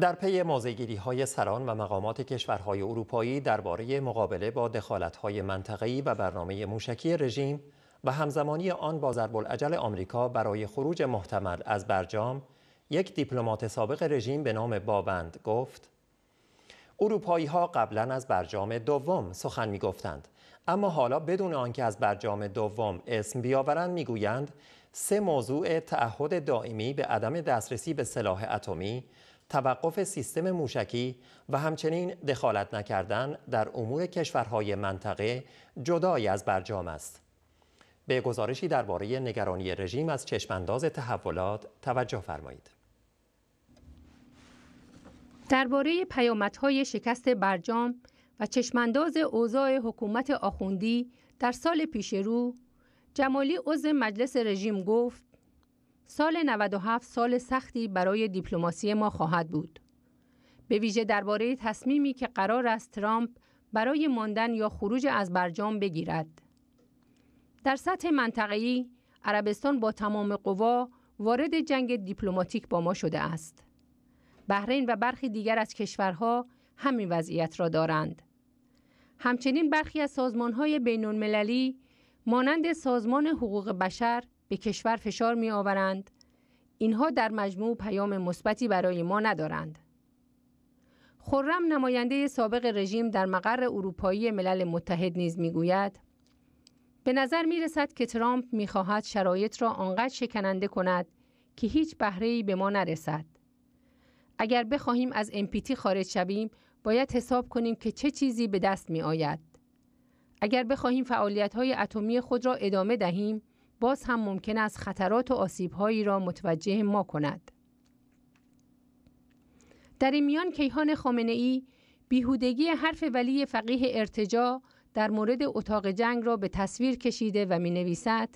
در پی مازگیری های سران و مقامات کشورهای اروپایی درباره مقابله با دخالت های و برنامه موشکی رژیم و همزمانی آن با ضرب العجل آمریکا برای خروج محتمل از برجام یک دیپلمات سابق رژیم به نام بابند گفت اروپایی ها قبلا از برجام دوم سخن می گفتند اما حالا بدون آنکه از برجام دوم اسم بیاورند گویند سه موضوع تعهد دائمی به عدم دسترسی به سلاح اتمی توقف سیستم موشکی و همچنین دخالت نکردن در امور کشورهای منطقه جدای از برجام است. به گزارشی درباره نگرانی رژیم از چشمانداز تحولات توجه فرمایید. درباره پیامدهای شکست برجام و چشمانداز اوضاع حکومت آخوندی در سال پیش رو جمالی عضو مجلس رژیم گفت سال 97 سال سختی برای دیپلماسی ما خواهد بود. به ویژه درباره تصمیمی که قرار است ترامپ برای ماندن یا خروج از برجام بگیرد. در سطح منطقه‌ای عربستان با تمام قوا وارد جنگ دیپلماتیک با ما شده است. بحرین و برخی دیگر از کشورها همین وضعیت را دارند. همچنین برخی از سازمان‌های بین‌المللی مانند سازمان حقوق بشر به کشور فشار می آورند اینها در مجموع پیام مثبتی برای ما ندارند خرم نماینده سابق رژیم در مقر اروپایی ملل متحد نیز گوید به نظر می رسد که ترامپ می خواهد شرایط را آنقدر شکننده کند که هیچ بهرهی به ما نرسد. اگر بخواهیم از امپیتی خارج شویم باید حساب کنیم که چه چیزی به دست می آید. اگر بخواهیم فعالیت های اتمی خود را ادامه دهیم باز هم ممکن است خطرات و آسیبهایی را متوجه ما کند. در این میان کیهان خامنه ای بیهودگی حرف ولی فقیه ارتجا در مورد اتاق جنگ را به تصویر کشیده و می نویسد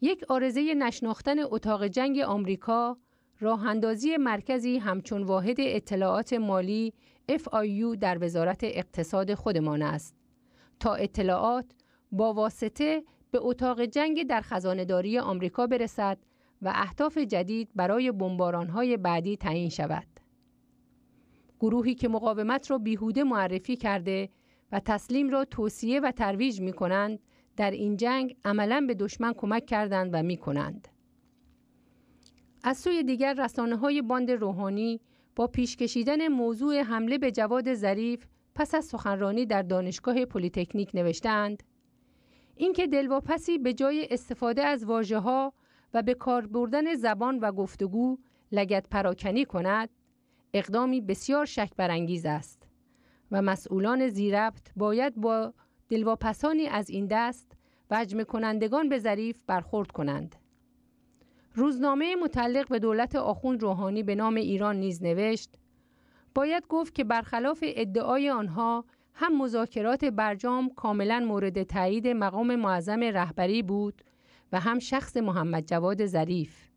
یک آرزه نشناختن اتاق جنگ آمریکا راهاندازی مرکزی همچون واحد اطلاعات مالی FIU در وزارت اقتصاد خودمان است تا اطلاعات با واسطه به اتاق جنگ در خزانداری آمریکا برسد و اهداف جدید برای بمبارانهای بعدی تعیین شود. گروهی که مقاومت را بیهوده معرفی کرده و تسلیم را توصیه و ترویج می کنند در این جنگ عملا به دشمن کمک کردند و می کنند. از سوی دیگر رسانه های باند روحانی با پیش کشیدن موضوع حمله به جواد ظریف پس از سخنرانی در دانشگاه پلیتکنیک نوشتند اینکه دلواپسی به جای استفاده از واجه ها و به کار بردن زبان و گفتگو لگت پراکنی کند اقدامی بسیار شک برانگیز است و مسئولان زیربط باید با دلواپسانی از این دست و کنندگان به ظریف برخورد کنند روزنامه متعلق به دولت آخوند روحانی به نام ایران نیز نوشت باید گفت که برخلاف ادعای آنها هم مذاکرات برجام کاملا مورد تایید مقام معظم رهبری بود و هم شخص محمد جواد ظریف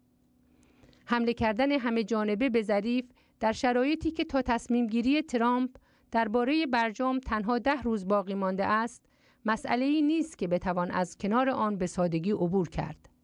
حمله کردن همه جانبه به ظریف در شرایطی که تا تصمیم گیری ترامپ درباره برجام تنها ده روز باقی مانده است مسئله ای نیست که بتوان از کنار آن به سادگی عبور کرد